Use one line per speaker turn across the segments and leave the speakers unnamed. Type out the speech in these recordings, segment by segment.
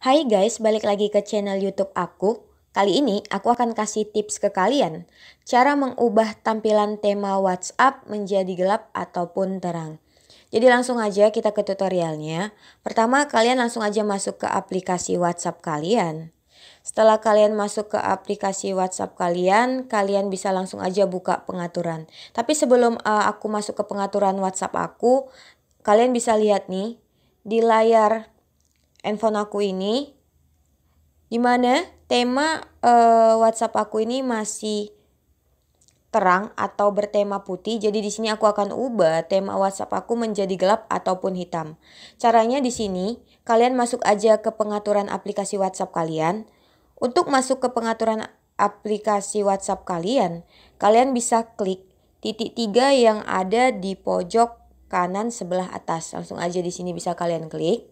Hai guys, balik lagi ke channel YouTube aku. Kali ini aku akan kasih tips ke kalian cara mengubah tampilan tema WhatsApp menjadi gelap ataupun terang. Jadi langsung aja kita ke tutorialnya. Pertama, kalian langsung aja masuk ke aplikasi WhatsApp kalian. Setelah kalian masuk ke aplikasi WhatsApp kalian, kalian bisa langsung aja buka pengaturan. Tapi sebelum uh, aku masuk ke pengaturan WhatsApp aku, kalian bisa lihat nih di layar handphone aku ini dimana tema uh, WhatsApp aku ini masih terang atau bertema putih. Jadi di sini aku akan ubah tema WhatsApp aku menjadi gelap ataupun hitam. Caranya di sini kalian masuk aja ke pengaturan aplikasi WhatsApp kalian. Untuk masuk ke pengaturan aplikasi WhatsApp kalian, kalian bisa klik titik tiga yang ada di pojok kanan sebelah atas. Langsung aja di sini bisa kalian klik.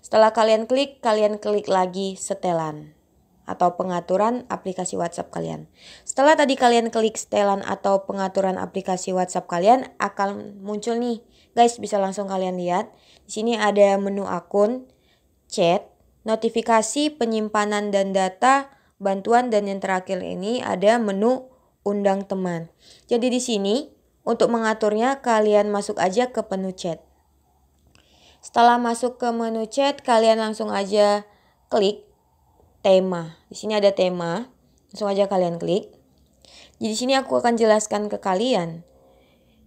Setelah kalian klik, kalian klik lagi setelan atau pengaturan aplikasi WhatsApp kalian. Setelah tadi kalian klik setelan atau pengaturan aplikasi WhatsApp kalian akan muncul nih. Guys, bisa langsung kalian lihat. Di sini ada menu akun, chat, notifikasi, penyimpanan dan data, bantuan dan yang terakhir ini ada menu undang teman. Jadi di sini untuk mengaturnya kalian masuk aja ke penuh chat. Setelah masuk ke menu chat, kalian langsung aja klik tema. Di sini ada tema, langsung aja kalian klik. Di sini aku akan jelaskan ke kalian.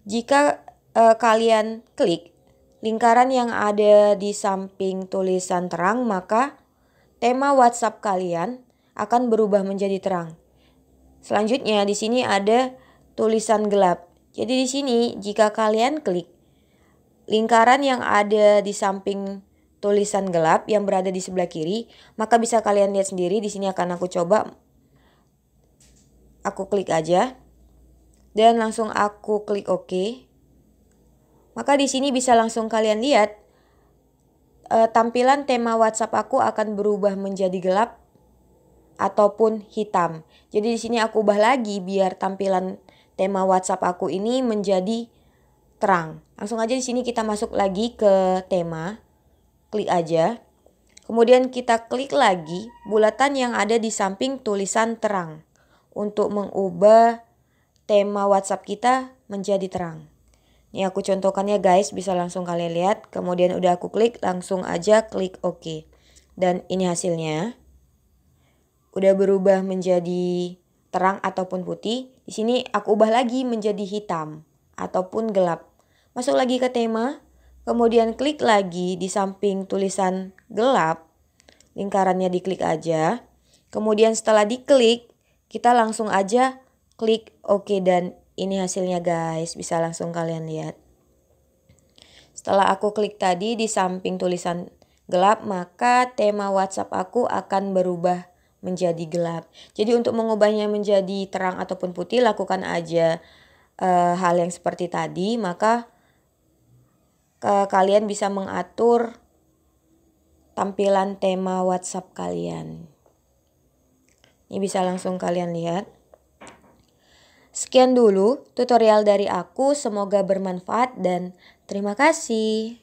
Jika eh, kalian klik lingkaran yang ada di samping tulisan terang, maka tema WhatsApp kalian akan berubah menjadi terang. Selanjutnya di sini ada tulisan gelap. Jadi di sini jika kalian klik lingkaran yang ada di samping tulisan gelap yang berada di sebelah kiri, maka bisa kalian lihat sendiri di sini akan aku coba aku klik aja dan langsung aku klik OK. Maka di sini bisa langsung kalian lihat e, tampilan tema WhatsApp aku akan berubah menjadi gelap ataupun hitam. Jadi di sini aku ubah lagi biar tampilan tema WhatsApp aku ini menjadi terang. Langsung aja di sini kita masuk lagi ke tema. Klik aja. Kemudian kita klik lagi bulatan yang ada di samping tulisan terang untuk mengubah tema WhatsApp kita menjadi terang. Ini aku contohkannya guys, bisa langsung kalian lihat. Kemudian udah aku klik, langsung aja klik OK. Dan ini hasilnya. Udah berubah menjadi terang ataupun putih. Di sini aku ubah lagi menjadi hitam ataupun gelap. Masuk lagi ke tema, kemudian klik lagi di samping tulisan gelap, lingkarannya diklik aja. Kemudian setelah diklik, kita langsung aja klik OK dan ini hasilnya guys, bisa langsung kalian lihat. Setelah aku klik tadi di samping tulisan gelap, maka tema WhatsApp aku akan berubah menjadi gelap. Jadi untuk mengubahnya menjadi terang ataupun putih lakukan aja e, hal yang seperti tadi, maka kalian bisa mengatur tampilan tema WhatsApp kalian. Ini bisa langsung kalian lihat. Sekian dulu tutorial dari aku, semoga bermanfaat dan terima kasih.